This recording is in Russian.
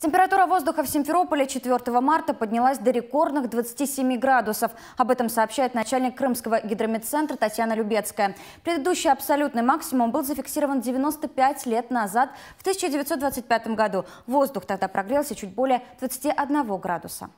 Температура воздуха в Симферополе 4 марта поднялась до рекордных 27 градусов. Об этом сообщает начальник Крымского гидрометцентра Татьяна Любецкая. Предыдущий абсолютный максимум был зафиксирован 95 лет назад, в 1925 году. Воздух тогда прогрелся чуть более 21 градуса.